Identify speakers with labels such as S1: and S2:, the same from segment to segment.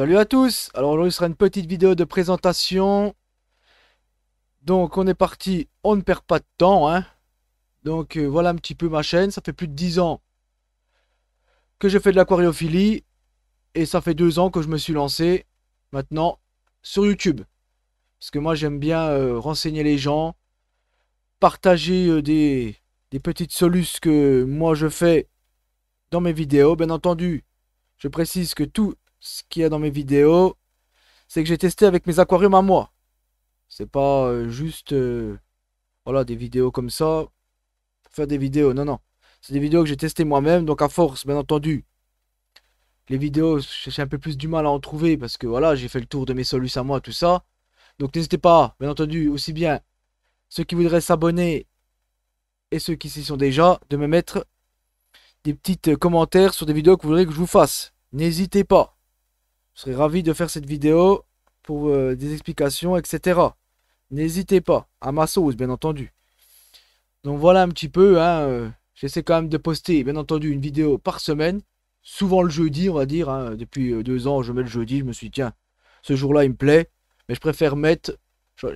S1: Salut à tous Alors aujourd'hui ce sera une petite vidéo de présentation. Donc on est parti, on ne perd pas de temps. Hein. Donc euh, voilà un petit peu ma chaîne, ça fait plus de 10 ans que je fais de l'aquariophilie. Et ça fait 2 ans que je me suis lancé maintenant sur YouTube. Parce que moi j'aime bien euh, renseigner les gens, partager euh, des, des petites solutions que moi je fais dans mes vidéos. Bien entendu, je précise que tout ce qu'il y a dans mes vidéos, c'est que j'ai testé avec mes aquariums à moi. C'est pas euh, juste euh, voilà, des vidéos comme ça, faire des vidéos, non, non. C'est des vidéos que j'ai testées moi-même, donc à force, bien entendu, les vidéos, j'ai un peu plus du mal à en trouver parce que voilà, j'ai fait le tour de mes solutions à moi, tout ça. Donc n'hésitez pas, bien entendu, aussi bien ceux qui voudraient s'abonner et ceux qui s'y sont déjà, de me mettre des petits euh, commentaires sur des vidéos que vous voudrez que je vous fasse. N'hésitez pas. Je serais ravi de faire cette vidéo pour euh, des explications, etc. N'hésitez pas, à ma sauce, bien entendu. Donc voilà un petit peu, hein, euh, j'essaie quand même de poster, bien entendu, une vidéo par semaine, souvent le jeudi, on va dire, hein, depuis euh, deux ans, je mets le jeudi, je me suis dit, tiens, ce jour-là, il me plaît, mais je préfère mettre,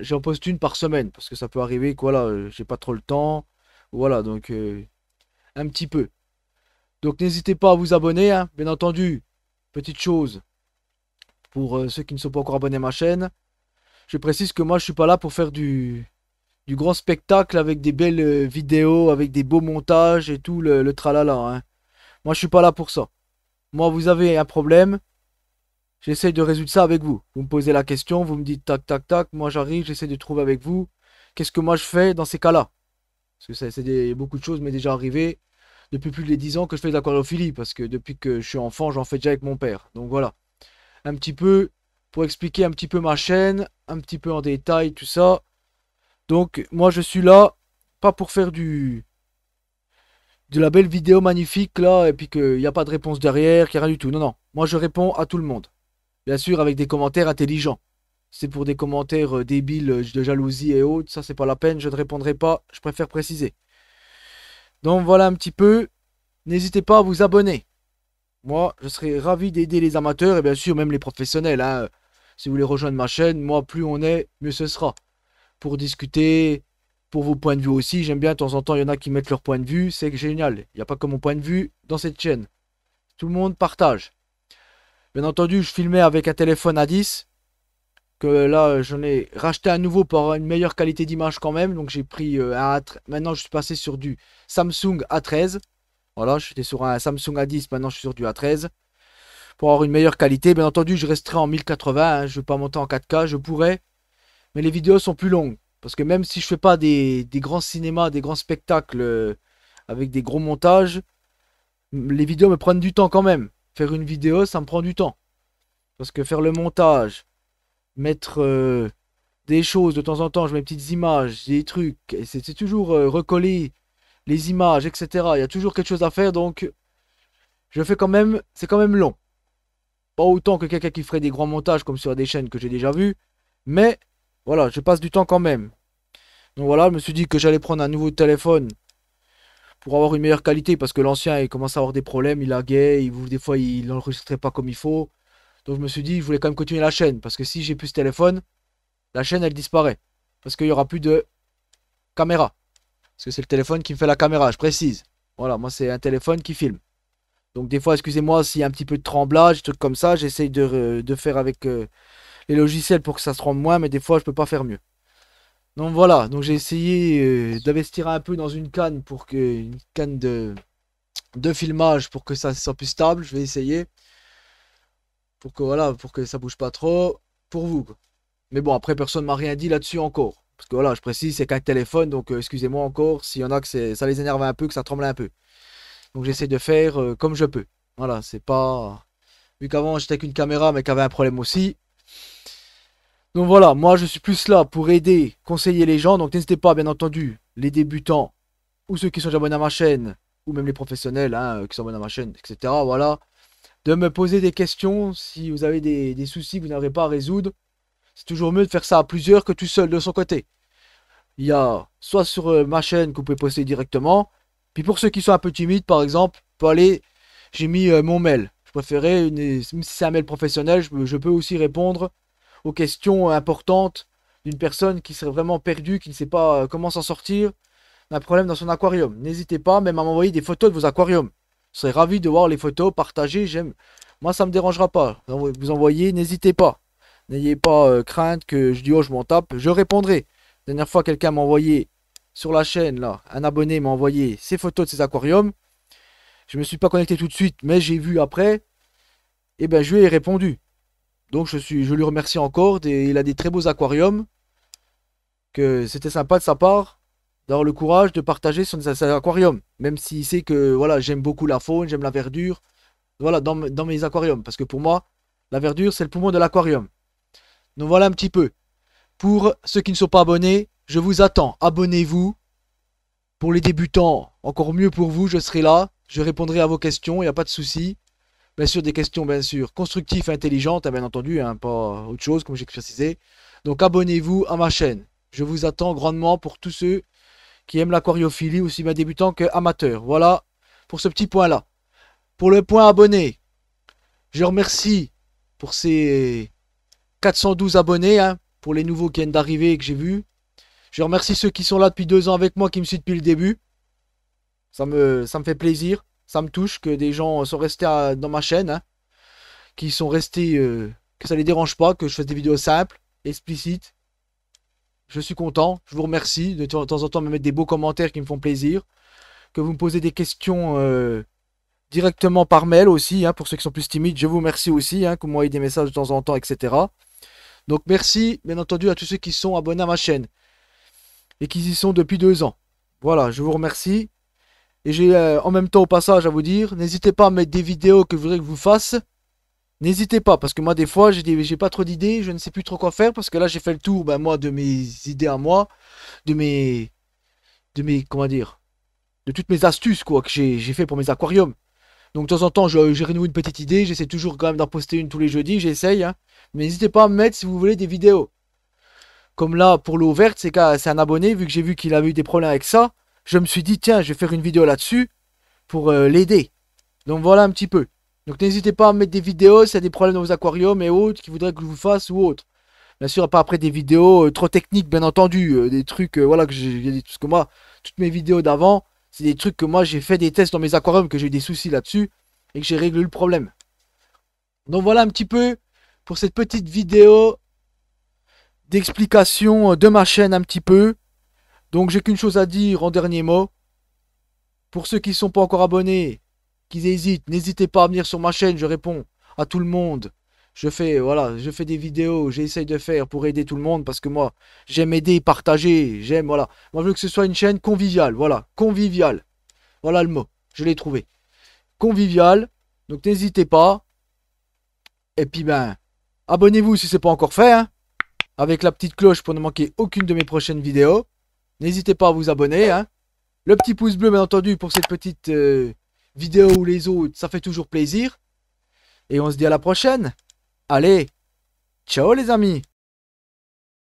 S1: j'en poste une par semaine, parce que ça peut arriver que, voilà, j'ai pas trop le temps, voilà, donc, un petit peu. Donc n'hésitez pas à vous abonner, hein. bien entendu, petite chose, pour euh, ceux qui ne sont pas encore abonnés à ma chaîne. Je précise que moi, je suis pas là pour faire du, du grand spectacle avec des belles euh, vidéos, avec des beaux montages et tout le, tralala. Hein. Moi, je suis pas là pour ça. Moi, vous avez un problème. J'essaie de résoudre ça avec vous. Vous me posez la question, vous me dites tac, tac, tac. Moi, j'arrive, j'essaie de trouver avec vous. Qu'est-ce que moi, je fais dans ces cas-là Parce que c'est beaucoup de choses m'est déjà arrivé depuis plus de 10 ans que je fais de l'aquariophilie, Parce que depuis que je suis enfant, j'en fais déjà avec mon père. Donc voilà un petit peu pour expliquer un petit peu ma chaîne, un petit peu en détail, tout ça. Donc moi je suis là, pas pour faire du de la belle vidéo magnifique là, et puis qu'il n'y a pas de réponse derrière, qu'il n'y a rien du tout. Non, non, moi je réponds à tout le monde. Bien sûr avec des commentaires intelligents. C'est pour des commentaires euh, débiles euh, de jalousie et autres, ça c'est pas la peine, je ne répondrai pas, je préfère préciser. Donc voilà un petit peu, n'hésitez pas à vous abonner. Moi, je serais ravi d'aider les amateurs et bien sûr même les professionnels. Hein. Si vous voulez rejoindre ma chaîne, moi, plus on est, mieux ce sera. Pour discuter, pour vos points de vue aussi. J'aime bien, de temps en temps, il y en a qui mettent leur point de vue. C'est génial. Il n'y a pas que mon point de vue dans cette chaîne. Tout le monde partage. Bien entendu, je filmais avec un téléphone à 10. Que là, j'en ai racheté à nouveau pour une meilleure qualité d'image quand même. Donc j'ai pris euh, un a Maintenant, je suis passé sur du Samsung A13. Voilà, j'étais sur un Samsung A10, maintenant je suis sur du A13. Pour avoir une meilleure qualité, bien entendu, je resterai en 1080, hein, je ne vais pas monter en 4K, je pourrais. Mais les vidéos sont plus longues. Parce que même si je fais pas des, grands cinémas, des grands spectacles euh, avec des gros montages, les vidéos me prennent du temps quand même. Faire une vidéo, ça me prend du temps. Parce que faire le montage, mettre euh, des choses de temps en temps, je mets des petites images, des trucs, c'est toujours euh, recoller les images, etc. Il y a toujours quelque chose à faire, donc je fais quand même, c'est quand même long. Pas autant que quelqu'un qui ferait des grands montages comme sur des chaînes que j'ai déjà vues, mais voilà, je passe du temps quand même. Donc voilà, je me suis dit que j'allais prendre un nouveau téléphone pour avoir une meilleure qualité parce que l'ancien il commence à avoir des problèmes, il laguait, il, des fois il n'enregistrait pas comme il faut. Donc je me suis dit, je voulais quand même continuer la chaîne parce que si j'ai plus ce téléphone, la chaîne elle disparaît parce qu'il n'y aura plus de caméra. Parce que c'est le téléphone qui me fait la caméra, je précise. Voilà, moi c'est un téléphone qui filme. Donc des fois, excusez-moi s'il y a un petit peu de tremblage, trucs comme ça, j'essaye de, faire avec euh, les logiciels pour que ça se tremble moins, mais des fois je ne peux pas faire mieux. Donc voilà, donc j'ai essayé euh, d'investir un peu dans une canne pour que une canne de, de filmage pour que ça soit plus stable, je vais essayer. Pour que voilà, pour que ça bouge pas trop pour vous. Mais bon, après personne ne m'a rien dit là-dessus encore. Parce que voilà, je précise, c'est qu'un téléphone, donc euh, excusez-moi encore s'il y en a que ça les énerve un peu, que ça tremble un peu. Donc j'essaie de faire euh, comme je peux. Voilà, c'est pas. Vu qu'avant j'étais qu'une caméra mais avait un problème aussi. Donc voilà, moi je suis plus là pour aider, conseiller les gens. Donc n'hésitez pas, bien entendu, les débutants ou ceux qui sont déjà abonnés à ma chaîne, ou même les professionnels hein, euh, qui sont abonnés à ma chaîne, etc. Voilà, de me poser des questions si vous avez des, soucis que vous n'avez pas à résoudre. C'est toujours mieux de faire ça à plusieurs que tout seul de son côté. Il y a soit sur euh, ma chaîne que vous pouvez poster directement. Puis pour ceux qui sont un peu timides, par exemple, peut aller. J'ai mis euh, mon mail. Je préférais, une, même si c'est un mail professionnel, je, peux aussi répondre aux questions importantes d'une personne qui serait vraiment perdue, qui ne sait pas euh, comment s'en sortir d'un problème dans son aquarium. N'hésitez pas même à m'envoyer des photos de vos aquariums. Je serais ravi de voir les photos, partagées. j'aime. Moi, ça ne me dérangera pas. Vous envoyez, n'hésitez pas. N'ayez pas euh, crainte que je dis oh je m'en tape, je répondrai. La dernière fois quelqu'un m'a envoyé sur la chaîne là, un abonné m'a envoyé ses photos de ses aquariums. Je me suis pas connecté tout de suite, mais j'ai vu après. Et eh ben je lui ai répondu. Donc je suis, je lui remercie encore. il a des très beaux aquariums. Que c'était sympa de sa part d'avoir le courage de partager son, aquarium, même s'il sait que voilà j'aime beaucoup la faune, j'aime la verdure. Voilà dans mes aquariums, parce que pour moi la verdure c'est le poumon de l'aquarium. Donc voilà un petit peu. Pour ceux qui ne sont pas abonnés, je vous attends. Abonnez-vous. Pour les débutants, encore mieux pour vous, je serai là. Je répondrai à vos questions, il n'y a pas de souci. Bien sûr, des questions, bien sûr, constructives, intelligentes, hein, bien entendu, hein, pas autre chose, comme j'ai Donc abonnez-vous à ma chaîne. Je vous attends grandement pour tous ceux qui aiment l'aquariophilie, aussi bien débutants que Voilà pour ce petit point-là. Pour le point abonné, je remercie pour ces 412 abonnés hein, pour les nouveaux qui viennent d'arriver et que j'ai vu. Je remercie ceux qui sont là depuis deux ans avec moi, qui me suivent depuis le début. Ça me, ça me fait plaisir. Ça me touche que des gens sont restés dans ma chaîne. Hein, qui sont restés... Euh, que ça les dérange pas, que je fasse des vidéos simples, explicites. Je suis content. Je vous remercie de temps en temps me mettre des beaux commentaires qui me font plaisir. Que vous me posez des questions... Euh, directement par mail aussi, hein, pour ceux qui sont plus timides, je vous remercie aussi, hein, que vous m'envoyez des messages de temps en temps, etc. Donc merci, bien entendu, à tous ceux qui sont abonnés à ma chaîne et qui y sont depuis deux ans. Voilà, je vous remercie. Et j'ai euh, en même temps au passage à vous dire, n'hésitez pas à mettre des vidéos que vous voudrez que vous fasse. N'hésitez pas, parce que moi des fois j'ai pas trop d'idées, je ne sais plus trop quoi faire, parce que là j'ai fait le tour, ben, moi, de mes idées à moi, de mes. de mes. comment dire. de toutes mes astuces quoi que j'ai fait pour mes aquariums. Donc de temps en temps, j'ai renoué une petite idée, j'essaie toujours quand même d'en poster une tous les jeudis, j'essaye. Hein. Mais n'hésitez pas à me mettre si vous voulez des vidéos. Comme là, pour l'eau verte, c'est un abonné, vu que j'ai vu qu'il avait eu des problèmes avec ça, je me suis dit, tiens, je vais faire une vidéo là-dessus pour euh, l'aider. Donc voilà un petit peu. Donc n'hésitez pas à mettre des vidéos s'il y a des problèmes dans vos aquariums et autres qui voudraient que je vous fasse ou autre Bien sûr, pas après des vidéos euh, trop techniques, bien entendu, euh, des trucs, voilà, que j'ai dit, tout ce que moi, toutes mes vidéos d'avant, c'est des trucs que moi j'ai fait des tests dans mes aquariums, que j'ai eu des soucis là-dessus et que j'ai réglé le problème. Donc voilà un petit peu pour cette petite vidéo d'explication de ma chaîne un petit peu. Donc j'ai qu'une chose à dire en dernier mot. Pour ceux qui ne sont pas encore abonnés, qui hésitent, n'hésitez pas à venir sur ma chaîne, je réponds à tout le monde je fais voilà, je fais des vidéos, j'essaye de faire pour aider tout le monde parce que moi j'aime aider, partager, j'aime voilà. Moi je veux que ce soit une chaîne conviviale, voilà, conviviale. Voilà le mot, je l'ai trouvé. Conviviale. Donc n'hésitez pas. Et puis ben abonnez-vous si ce c'est pas encore fait hein, avec la petite cloche pour ne manquer aucune de mes prochaines vidéos. N'hésitez pas à vous abonner hein. Le petit pouce bleu bien entendu pour cette petite euh, vidéo ou les autres, ça fait toujours plaisir. Et on se dit à la prochaine Allez, ciao les amis